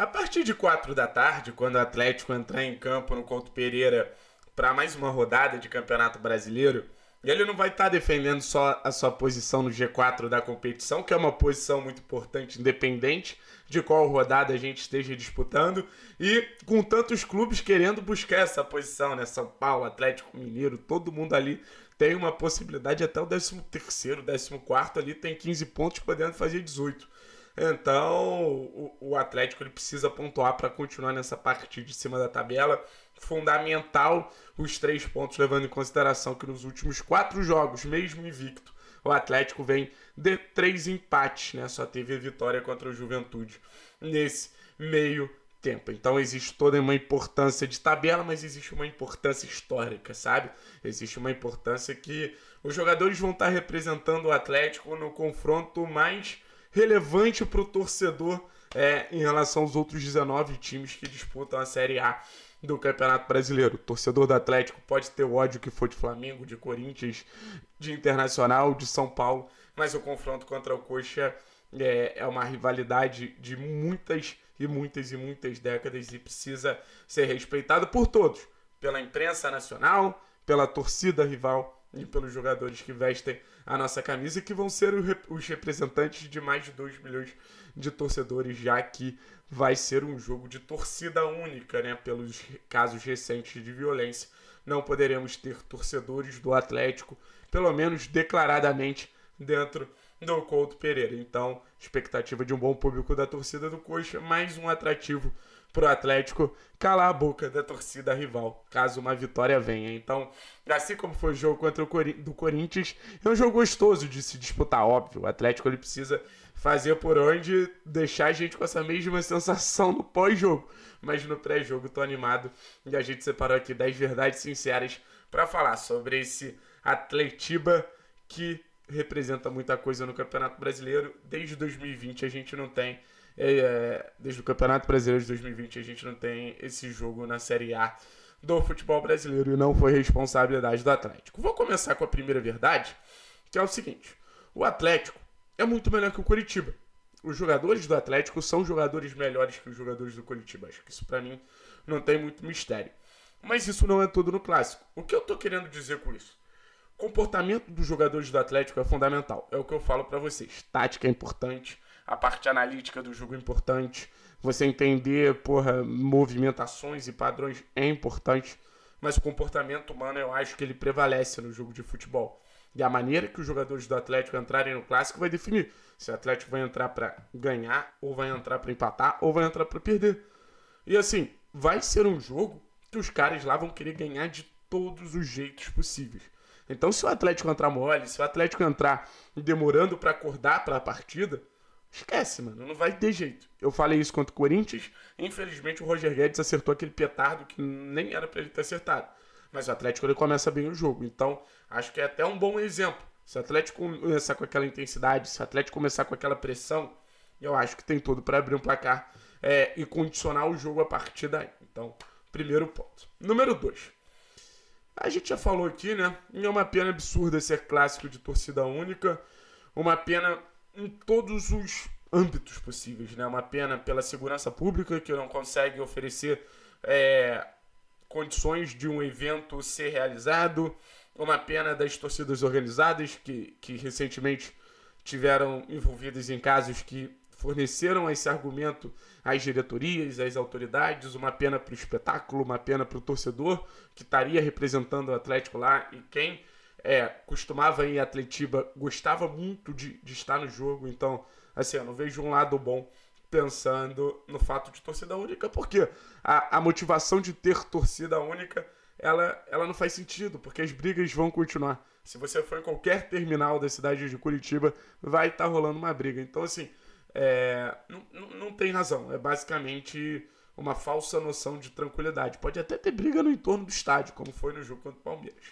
A partir de 4 da tarde, quando o Atlético entrar em campo no Couto Pereira para mais uma rodada de Campeonato Brasileiro, ele não vai estar tá defendendo só a sua posição no G4 da competição, que é uma posição muito importante, independente de qual rodada a gente esteja disputando, e com tantos clubes querendo buscar essa posição, né? São Paulo, Atlético Mineiro, todo mundo ali tem uma possibilidade até o 13º, 14 ali tem 15 pontos podendo fazer 18. Então, o, o Atlético ele precisa pontuar para continuar nessa parte de cima da tabela. Fundamental os três pontos, levando em consideração que nos últimos quatro jogos, mesmo invicto, o Atlético vem de três empates, né? Só teve a vitória contra o Juventude nesse meio tempo. Então existe toda uma importância de tabela, mas existe uma importância histórica, sabe? Existe uma importância que os jogadores vão estar representando o Atlético no confronto mais relevante para o torcedor é, em relação aos outros 19 times que disputam a Série A do Campeonato Brasileiro. O torcedor do Atlético pode ter o ódio que for de Flamengo, de Corinthians, de Internacional, de São Paulo, mas o confronto contra o Coxa é, é uma rivalidade de muitas e muitas e muitas décadas e precisa ser respeitado por todos, pela imprensa nacional, pela torcida rival e pelos jogadores que vestem a nossa camisa e que vão ser os representantes de mais de 2 milhões de torcedores, já que vai ser um jogo de torcida única, né? Pelos casos recentes de violência, não poderemos ter torcedores do Atlético, pelo menos declaradamente, dentro do Couto Pereira. Então, expectativa de um bom público da torcida do Coxa, mais um atrativo pro Atlético calar a boca da torcida rival, caso uma vitória venha. Então, assim como foi o jogo contra o Cori do Corinthians, é um jogo gostoso de se disputar, óbvio. O Atlético ele precisa fazer por onde deixar a gente com essa mesma sensação no pós-jogo. Mas no pré-jogo tô animado e a gente separou aqui 10 verdades sinceras para falar sobre esse Atletiba que representa muita coisa no Campeonato Brasileiro. Desde 2020 a gente não tem é, é, desde o Campeonato Brasileiro de 2020 a gente não tem esse jogo na Série A do futebol brasileiro e não foi responsabilidade do Atlético. Vou começar com a primeira verdade, que é o seguinte: o Atlético é muito melhor que o Curitiba. Os jogadores do Atlético são jogadores melhores que os jogadores do Curitiba. Acho que isso para mim não tem muito mistério. Mas isso não é tudo no clássico. O que eu tô querendo dizer com isso? comportamento dos jogadores do Atlético é fundamental. É o que eu falo para vocês. Tática é importante, a parte analítica do jogo é importante. Você entender, porra, movimentações e padrões é importante. Mas o comportamento humano, eu acho que ele prevalece no jogo de futebol. E a maneira que os jogadores do Atlético entrarem no clássico vai definir se o Atlético vai entrar para ganhar, ou vai entrar para empatar, ou vai entrar para perder. E assim, vai ser um jogo que os caras lá vão querer ganhar de todos os jeitos possíveis. Então, se o Atlético entrar mole, se o Atlético entrar demorando para acordar para a partida, Esquece, mano. Não vai ter jeito. Eu falei isso contra o Corinthians. Infelizmente, o Roger Guedes acertou aquele petardo que nem era para ele ter acertado. Mas o Atlético ele começa bem o jogo. Então, acho que é até um bom exemplo. Se o Atlético começar com aquela intensidade, se o Atlético começar com aquela pressão, eu acho que tem tudo para abrir um placar é, e condicionar o jogo a partir daí. Então, primeiro ponto. Número dois. A gente já falou aqui, né? É uma pena absurda ser clássico de torcida única. Uma pena em todos os âmbitos possíveis. Né? É uma pena pela segurança pública, que não consegue oferecer é, condições de um evento ser realizado, é uma pena das torcidas organizadas, que, que recentemente tiveram envolvidas em casos que forneceram esse argumento às diretorias, às autoridades, uma pena para o espetáculo, uma pena para o torcedor que estaria representando o Atlético lá e quem é, costumava ir em Atletiba, gostava muito de, de estar no jogo, então, assim, eu não vejo um lado bom pensando no fato de torcida única, porque a, a motivação de ter torcida única, ela, ela não faz sentido, porque as brigas vão continuar. Se você for em qualquer terminal da cidade de Curitiba, vai estar tá rolando uma briga. Então, assim, é, não, não tem razão. É basicamente uma falsa noção de tranquilidade. Pode até ter briga no entorno do estádio, como foi no jogo contra o Palmeiras.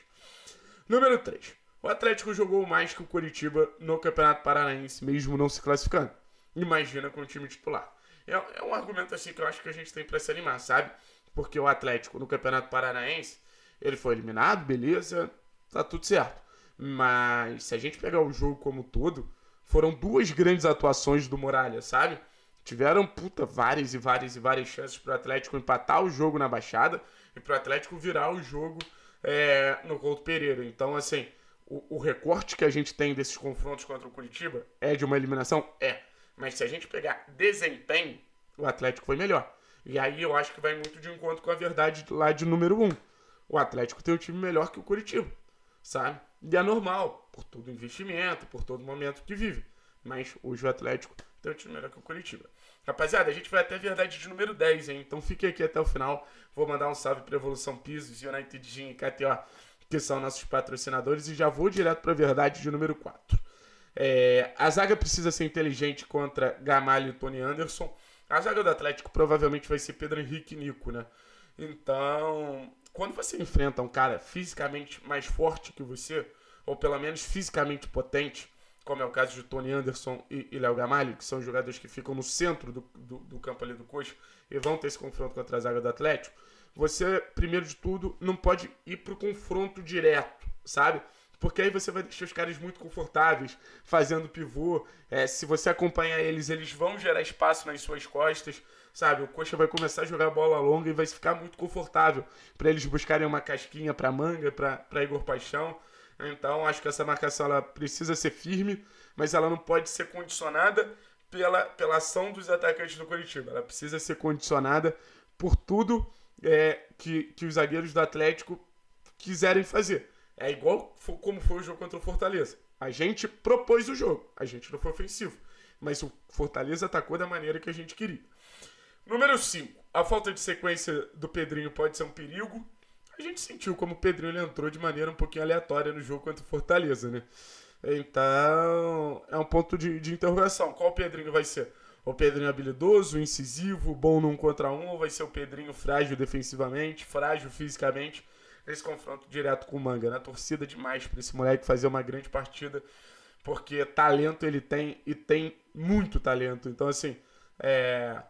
Número 3. O Atlético jogou mais que o Curitiba no Campeonato Paranaense, mesmo não se classificando. Imagina com o time titular. É, é um argumento assim que eu acho que a gente tem para se animar, sabe? Porque o Atlético no Campeonato Paranaense, ele foi eliminado, beleza, tá tudo certo. Mas se a gente pegar o jogo como todo, foram duas grandes atuações do Muralha, sabe? Tiveram, puta, várias e várias e várias chances pro Atlético empatar o jogo na baixada e pro Atlético virar o jogo é, no Couto Pereira. Então, assim, o, o, recorte que a gente tem desses confrontos contra o Curitiba é de uma eliminação? É. Mas se a gente pegar desempenho, o Atlético foi melhor. E aí eu acho que vai muito de encontro com a verdade lá de número um. O Atlético tem um time melhor que o Curitiba, sabe? E é normal, por todo investimento, por todo momento que vive. Mas hoje o Atlético tem um time melhor que o Curitiba. Rapaziada, a gente vai até a verdade de número 10, hein? Então fique aqui até o final. Vou mandar um salve para Evolução Pisos, United Gym e KTO, que são nossos patrocinadores, e já vou direto para a verdade de número 4. É, a zaga precisa ser inteligente contra Gamalho e Tony Anderson. A zaga do Atlético provavelmente vai ser Pedro Henrique e Nico, né? Então, quando você enfrenta um cara fisicamente mais forte que você, ou pelo menos fisicamente potente, como é o caso de Tony Anderson e, e Léo Gamalho, que são jogadores que ficam no centro do, do, do campo ali do coxa e vão ter esse confronto contra a zaga do Atlético, você, primeiro de tudo, não pode ir para o confronto direto, sabe? Porque aí você vai deixar os caras muito confortáveis fazendo pivô. É, se você acompanhar eles, eles vão gerar espaço nas suas costas, sabe? O Coxa vai começar a jogar bola longa e vai ficar muito confortável para eles buscarem uma casquinha para manga, para Igor Paixão. Então acho que essa marcação ela precisa ser firme, mas ela não pode ser condicionada pela, pela ação dos atacantes do Curitiba. Ela precisa ser condicionada por tudo é, que, que os zagueiros do Atlético quiserem fazer. É igual como foi o jogo contra o Fortaleza. A gente propôs o jogo, a gente não foi ofensivo. Mas o Fortaleza atacou da maneira que a gente queria. Número 5. A falta de sequência do Pedrinho pode ser um perigo a gente sentiu como o Pedrinho ele entrou de maneira um pouquinho aleatória no jogo contra o Fortaleza, né? Então, é um ponto de, de interrogação. Qual Pedrinho vai ser? O Pedrinho habilidoso, incisivo, bom num contra um, ou vai ser o Pedrinho frágil defensivamente, frágil fisicamente, nesse confronto direto com o Manga. Na né? torcida demais para esse moleque fazer uma grande partida, porque talento ele tem e tem muito talento. Então, assim, é...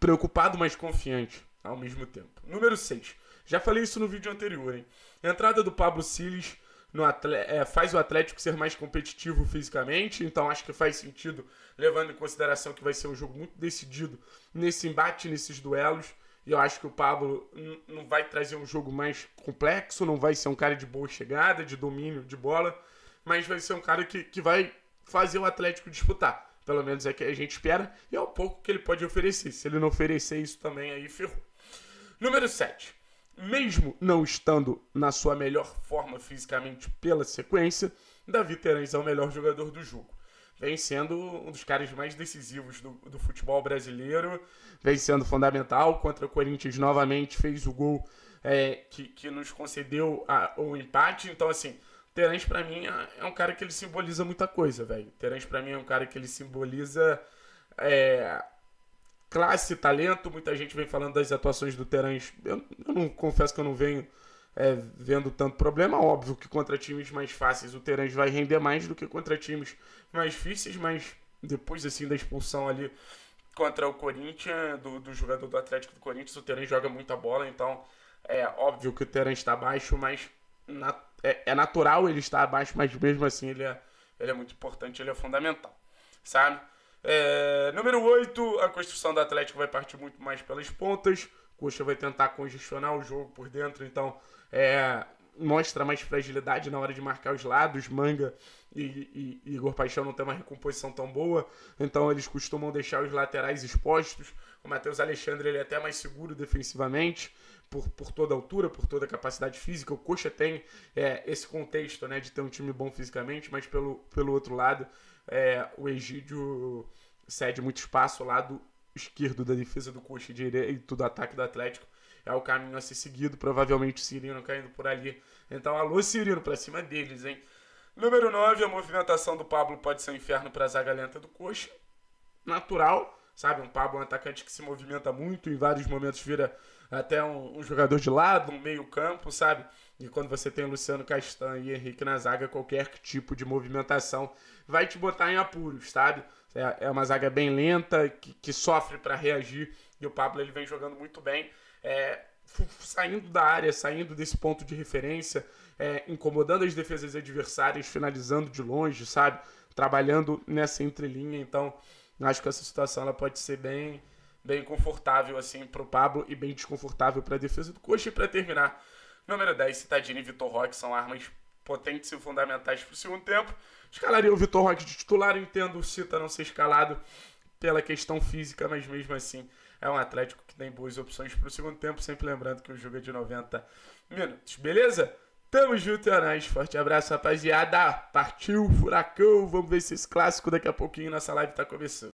preocupado, mas confiante ao mesmo tempo. Número 6. Já falei isso no vídeo anterior, hein? A entrada do Pablo Siles é, faz o Atlético ser mais competitivo fisicamente, então acho que faz sentido, levando em consideração que vai ser um jogo muito decidido nesse embate, nesses duelos. E eu acho que o Pablo não vai trazer um jogo mais complexo, não vai ser um cara de boa chegada, de domínio de bola, mas vai ser um cara que, que vai fazer o Atlético disputar. Pelo menos é que a gente espera, e é o pouco que ele pode oferecer. Se ele não oferecer isso também, aí ferrou. Número 7 mesmo não estando na sua melhor forma fisicamente pela sequência, Davi Terence é o melhor jogador do jogo. Vem sendo um dos caras mais decisivos do, do futebol brasileiro, vem sendo fundamental. Contra o Corinthians, novamente, fez o gol é, que, que nos concedeu a, o empate. Então, assim, Terence para mim, é, é um cara que ele simboliza muita coisa, velho. Terence para mim, é um cara que ele simboliza. É, classe e talento. Muita gente vem falando das atuações do Terãs. Eu, eu, não confesso que eu não venho é, vendo tanto problema. Óbvio que contra times mais fáceis o Terãs vai render mais do que contra times mais difíceis, mas depois assim da expulsão ali contra o Corinthians, do, do jogador do Atlético do Corinthians, o Terãs joga muita bola, então é óbvio que o Terãs está abaixo, mas na, é, é, natural ele estar abaixo, mas mesmo assim ele é, ele é muito importante, ele é fundamental, sabe? É, número 8, a construção do Atlético vai partir muito mais pelas pontas. Coxa vai tentar congestionar o jogo por dentro, então é, mostra mais fragilidade na hora de marcar os lados. Manga e, e, Igor Paixão não tem uma recomposição tão boa, então eles costumam deixar os laterais expostos. O Matheus Alexandre ele é até mais seguro defensivamente por, por toda a altura, por toda a capacidade física. O Coxa tem é, esse contexto né, de ter um time bom fisicamente, mas pelo, pelo outro lado, é, o Egídio cede muito espaço lá do esquerdo da defesa do Coxa e direito do ataque do Atlético. É o caminho a ser seguido, provavelmente o Cirino caindo por ali. Então, alô, Cirino, pra cima deles, hein? Número 9, a movimentação do Pablo pode ser um inferno pra zaga lenta do Coxa. Natural sabe? Um Pablo é um atacante que se movimenta muito, em vários momentos vira até um, um jogador de lado, um meio-campo, sabe? E quando você tem Luciano Castan e Henrique na zaga, qualquer tipo de movimentação vai te botar em apuros, sabe? É, é uma zaga bem lenta, que, que sofre para reagir, e o Pablo ele vem jogando muito bem. É, saindo da área, saindo desse ponto de referência, é, incomodando as defesas adversárias, finalizando de longe, sabe? Trabalhando nessa entrelinha. Então, Acho que essa situação ela pode ser bem bem confortável assim o Pablo e bem desconfortável para a defesa do Coxa. E para terminar, número 10, Citadini e Vitor Roque são armas potentes e fundamentais para o segundo tempo. Escalaria o Vitor Roque de titular, entendo o Cita não ser escalado pela questão física, mas mesmo assim é um Atlético que tem boas opções para o segundo tempo, sempre lembrando que o jogo é de 90 minutos, beleza? Tamo junto, é nóis. Forte abraço, rapaziada. Partiu, furacão. Vamos ver se clássicos daqui a pouquinho. Nossa live tá começando.